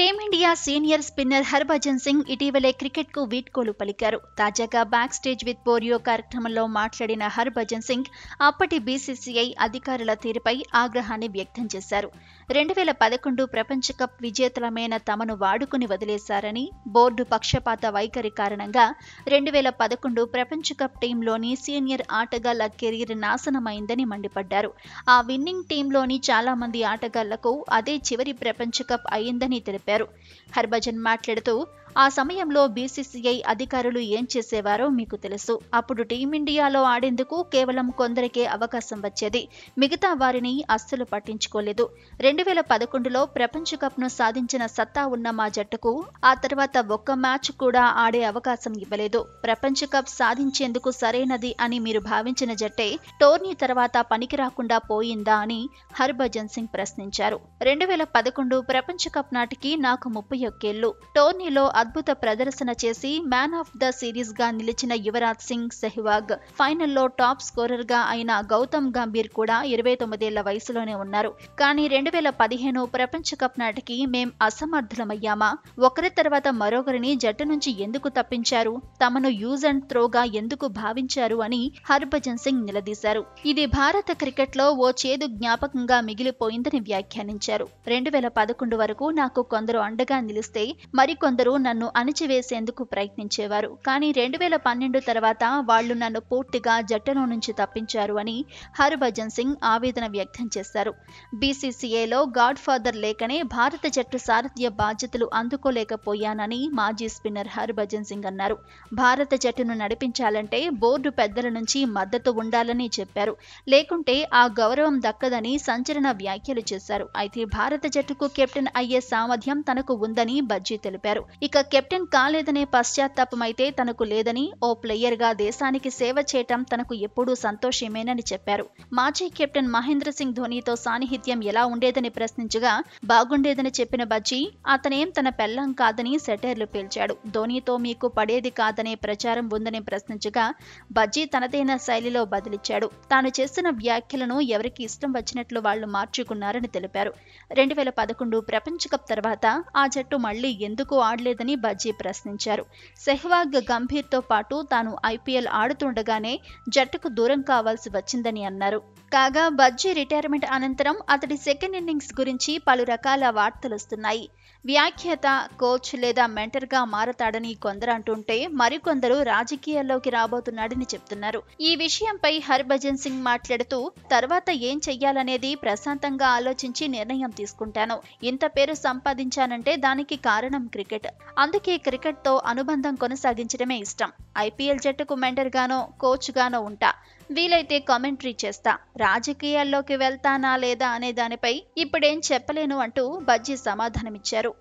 team India senior spinner Harbhajan Singh ఇటీవలే క్రికెట్కు వీడ్కోలు పలికారు తాజాగా బ్యాక్ స్టేజ్ విత్ పోరియో కార్యక్రమంలో మాట్లాడిన హర్భజన్ సింగ్ అప్పటి బీసీసీఐ అధికారుల తీరుపై ఆగ్రహాన్ని వ్యక్తం చేశారు రెండు వేల పదకొండు ప్రపంచ కప్ విజేతలమైన తమను వాడుకుని వదిలేశారని బోర్డు పక్షపాత వైఖరి కారణంగా రెండు వేల పదకొండు ప్రపంచ కప్ టీంలోని సీనియర్ ఆటగాళ్ల కెరీర్ నాశనమైందని మండిపడ్డారు ఆ విన్నింగ్ టీంలోని చాలా మంది ఆటగాళ్లకు అదే చివరి ప్రపంచ కప్ అయిందని తెలిపారు చెప్పారు హర్భజన్ మాట్లాడుతూ ఆ సమయంలో బీసీసీఐ అధికారులు ఏం చేసేవారో మీకు తెలుసు అప్పుడు టీమిండియాలో ఆడేందుకు కేవలం కొందరికే అవకాశం వచ్చేది మిగతా వారిని అస్సలు పట్టించుకోలేదు రెండు వేల పదకొండులో ప్రపంచ ను సాధించిన సత్తా ఉన్న మా జట్టుకు ఆ తర్వాత ఒక్క మ్యాచ్ కూడా ఆడే అవకాశం ఇవ్వలేదు ప్రపంచ కప్ సాధించేందుకు సరైనది అని మీరు భావించిన జట్టే టోర్నీ తర్వాత పనికి రాకుండా పోయిందా అని హర్భజన్ సింగ్ ప్రశ్నించారు రెండు వేల పదకొండు ప్రపంచ కప్ నాటికి నాకు ముప్పై ఒక్కేళ్లు టోర్నీలో అద్భుత ప్రదర్శన చేసి మ్యాన్ ఆఫ్ ద సిరీస్ గా నిలిచిన యువరాజ్ సింగ్ సెహ్వాగ్ ఫైనల్లో టాప్ స్కోరర్ గా అయిన గౌతమ్ గంభీర్ కూడా ఇరవై తొమ్మిదేళ్ల వయసులోనే ఉన్నారు కానీ రెండు వేల పదిహేను ప్రపంచ కప్ నాటికి మేం అసమర్థులమయ్యామా ఒకరి తర్వాత మరొకరిని జట్టు నుంచి ఎందుకు తప్పించారు తమను యూజ్ అండ్ త్రోగా ఎందుకు భావించారు అని హర్భజన్ సింగ్ నిలదీశారు ఇది భారత క్రికెట్ లో ఓ చేదు జ్ఞాపకంగా మిగిలిపోయిందని వ్యాఖ్యానించారు రెండు వేల పదకొండు వరకు నాకు కొంత కొందరు అండగా నిలిస్తే మరికొందరు నన్ను అణిచివేసేందుకు ప్రయత్నించేవారు కానీ రెండు వేల పన్నెండు తర్వాత వాళ్లు నన్ను పూర్తిగా జట్టులో నుంచి తప్పించారు అని హర్భజన్ సింగ్ ఆవేదన వ్యక్తం చేశారు బీసీసీఏలో గాడ్ ఫాదర్ లేకనే భారత జట్టు సారథ్య బాధ్యతలు అందుకోలేకపోయానని మాజీ స్పిన్నర్ హర్భజన్ సింగ్ అన్నారు భారత జట్టును నడిపించాలంటే బోర్డు పెద్దల నుంచి మద్దతు ఉండాలని చెప్పారు లేకుంటే ఆ గౌరవం దక్కదని సంచలన వ్యాఖ్యలు చేశారు అయితే భారత జట్టుకు కెప్టెన్ అయ్యే సామర్థ్యం అభిమానం తనకు ఉందని బజ్జీ తెలిపారు ఇక కెప్టెన్ కాలేదనే పశ్చాత్తాపమైతే తనకు లేదని ఓ గా దేశానికి సేవ చేయటం తనకు ఎప్పుడూ సంతోషమేనని చెప్పారు మాజీ కెప్టెన్ మహేంద్ర సింగ్ ధోనితో సాన్నిహిత్యం ఎలా ఉండేదని ప్రశ్నించగా బాగుండేదని చెప్పిన బజ్జీ అతనేం తన పెళ్లం కాదని సెటైర్లు పేల్చాడు ధోనితో మీకు పడేది కాదనే ప్రచారం ఉందని ప్రశ్నించగా బజ్జీ తనదైన శైలిలో బదిలిచ్చాడు తాను చేసిన వ్యాఖ్యలను ఎవరికి ఇష్టం వచ్చినట్లు వాళ్లు మార్చుకున్నారని తెలిపారు రెండు వేల పదకొండు ప్రపంచ కప్ తర్వాత ఆ జట్టు మళ్లీ ఎందుకు ఆడలేదని బజ్జీ ప్రశ్నించారు సెహ్వాగ్ గంభీర్తో పాటు తాను ఐపీఎల్ ఆడుతుండగానే జట్టుకు దూరం కావాల్సి వచ్చిందని అన్నారు కాగా బజ్జీ రిటైర్మెంట్ అనంతరం అతడి సెకండ్ ఇన్నింగ్స్ గురించి పలు రకాల వార్తలొస్తున్నాయి వ్యాఖ్యత కోచ్ లేదా మెంటర్గా మారతాడని కొందరు అంటుంటే మరికొందరు రాజకీయాల్లోకి రాబోతున్నాడని చెప్తున్నారు ఈ విషయంపై హర్భజన్ సింగ్ మాట్లాడుతూ తర్వాత ఏం చెయ్యాలనేది ప్రశాంతంగా ఆలోచించి నిర్ణయం తీసుకుంటాను ఇంత పేరు సంపాదించి సంపాదించానంటే దానికి కారణం క్రికెట్ అందుకే క్రికెట్తో అనుబంధం కొనసాగించడమే ఇష్టం ఐపీఎల్ జట్టుకు కోచ్ కోచ్గానో ఉంటా వీలైతే కామెంటరీ చేస్తా రాజకీయాల్లోకి వెళ్తానా లేదా అనే దానిపై ఇప్పుడేం చెప్పలేను అంటూ బజ్జీ సమాధానమిచ్చారు